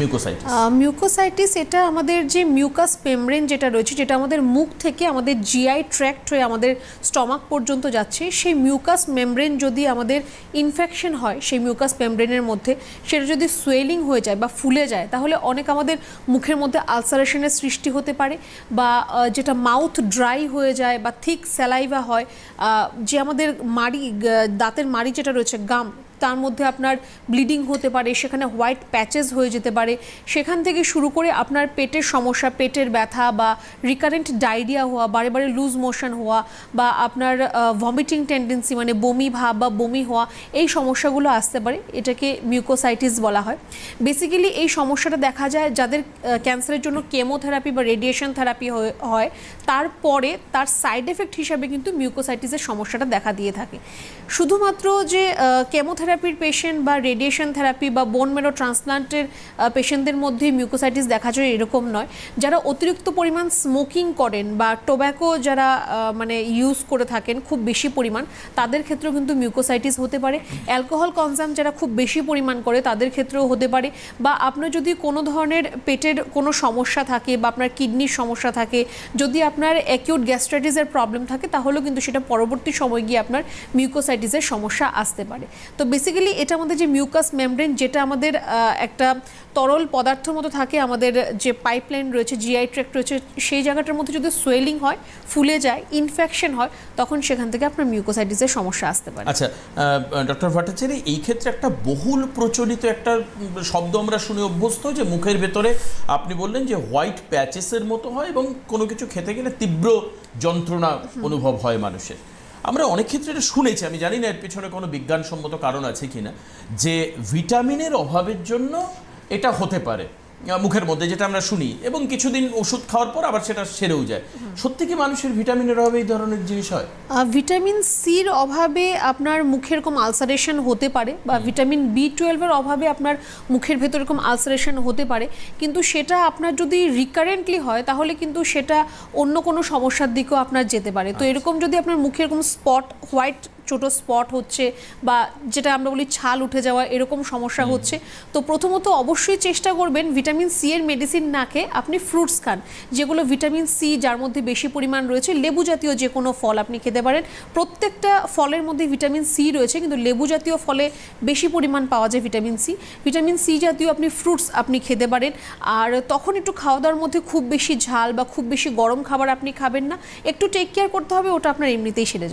Mucositis এটা আমাদের যে মিউকাস মেমব্রেন যেটা রয়েছে যেটা আমাদের মুখ থেকে আমাদের জিআই ট্র্যাক্ট হয়ে আমাদের স্টমাক পর্যন্ত যাচ্ছে সেই মিউকাস মেমব্রেন যদি আমাদের ইনফেকশন হয় সেই মিউকাস মেমব্রেনের মধ্যে সেটা যদি সোয়েলিং হয়ে যায় বা ফুলে যায় তাহলে অনেক আমাদের মুখের মধ্যে আলসারেশনের সৃষ্টি হতে পারে বা যেটা মাউথ ড্রাই হয়ে যায় বা থিক স্যালাইভা হয় যে আমাদের মাড়ি দাঁতের মাড়ি যেটা রয়েছে গাম তার মধ্যে আপনার ব্লিডিং হতে পারে সেখানে হোয়াইট প্যাচেস হয়ে যেতে পারে সেখান থেকে শুরু করে আপনার পেটের সমস্যা পেটের ব্যথা বা রিকারেন্ট ডায়রিয়া হওয়া বারে বারে লুজ মোশন হওয়া বা আপনার ভমিটিং টেন্ডেন্সি মানে বমি ভাব বা বমি হওয়া এই সমস্যাগুলো আসতে পারে এটাকে মিউকোসাইটিস বলা হয় বেসিক্যালি এই সমস্যাটা দেখা যায় যাদের ক্যান্সারের জন্য কেমোথেরাপি বা রেডিয়েশন থেরাপি হয় তারপরে তার সাইড এফেক্ট হিসাবে কিন্তু মিউকোসাইটিসের সমস্যাটা দেখা দিয়ে থাকে শুধুমাত্র যে কেমোথেরাপি থেরাপির পেশেন্ট বা রেডিয়েশন থেরাপি বা বোন মেরো ট্রান্সপ্লান্টের পেশেন্টদের মধ্যে মিউকোসাইটিস দেখা যায় এরকম নয় যারা অতিরিক্ত পরিমাণ স্মোকিং করেন বা টোব্যাকো যারা মানে ইউজ করে থাকেন খুব বেশি পরিমাণ তাদের ক্ষেত্রেও কিন্তু মিউকোসাইটিস হতে পারে অ্যালকোহল কনজাম যারা খুব বেশি পরিমাণ করে তাদের ক্ষেত্রেও হতে পারে বা আপনার যদি কোনো ধরনের পেটের কোনো সমস্যা থাকে বা আপনার কিডনির সমস্যা থাকে যদি আপনার অ্যাকিউট গ্যাস্ট্রাইটিসের প্রবলেম থাকে তাহলেও কিন্তু সেটা পরবর্তী সময় গিয়ে আপনার মিউকোসাইটিসের সমস্যা আসতে পারে তো বেসিক্যালি এটা আমাদের যে মিউকাস মেমব্রেন যেটা আমাদের একটা তরল পদার্থ মতো থাকে আমাদের যে পাইপলাইন রয়েছে জিআই ট্র্যাক রয়েছে সেই জায়গাটার মধ্যে যদি সোয়েলিং হয় ফুলে যায় ইনফেকশন হয় তখন সেখান থেকে আপনার মিউকোসাইটিসের সমস্যা আসতে পারে আচ্ছা ডক্টর ভট্টাচারী এই ক্ষেত্রে একটা বহুল প্রচলিত একটা শব্দ আমরা শুনে অভ্যস্ত যে মুখের ভেতরে আপনি বললেন যে হোয়াইট প্যাচেসের মতো হয় এবং কোনো কিছু খেতে গেলে তীব্র যন্ত্রণা অনুভব হয় মানুষের আমরা অনেক ক্ষেত্রে এটা শুনেছি আমি জানি না এর পিছনে কোনো বিজ্ঞানসম্মত কারণ আছে কি না যে ভিটামিনের অভাবের জন্য এটা হতে পারে মুখের মধ্যে যেটা আমরা শুনি এবং কিছুদিন ওষুধ খাওয়ার পর আবার সেটা সেরেও যায় সত্যি কি মানুষের ভিটামিনের অভাবে এই ধরনের জিনিস হয় ভিটামিন সির অভাবে আপনার মুখের এরকম আলসারেশন হতে পারে বা ভিটামিন বি টুয়েলভের অভাবে আপনার মুখের ভেতর এরকম আলসারেশন হতে পারে কিন্তু সেটা আপনার যদি রিকারেন্টলি হয় তাহলে কিন্তু সেটা অন্য কোনো সমস্যার দিকেও আপনার যেতে পারে তো আচ্ছা। এরকম যদি আপনার মুখের এরকম স্পট হোয়াইট ছোট স্পট হচ্ছে বা যেটা আমরা বলি ছাল উঠে যাওয়া এরকম সমস্যা হচ্ছে তো প্রথমত অবশ্যই চেষ্টা করবেন ভিটামিন ভিটামিন সি এর মেডিসিন না খেয়ে আপনি ফ্রুটস খান যেগুলো ভিটামিন সি যার মধ্যে বেশি পরিমাণ রয়েছে লেবু জাতীয় যে কোনো ফল আপনি খেতে পারেন প্রত্যেকটা ফলের মধ্যে ভিটামিন সি রয়েছে কিন্তু লেবু জাতীয় ফলে বেশি পরিমাণ পাওয়া যায় ভিটামিন সি ভিটামিন সি জাতীয় আপনি ফ্রুটস আপনি খেতে পারেন আর তখন একটু খাওয়া দাওয়ার মধ্যে খুব বেশি ঝাল বা খুব বেশি গরম খাবার আপনি খাবেন না একটু টেক কেয়ার করতে হবে ওটা আপনার এমনিতেই সেরে যাবে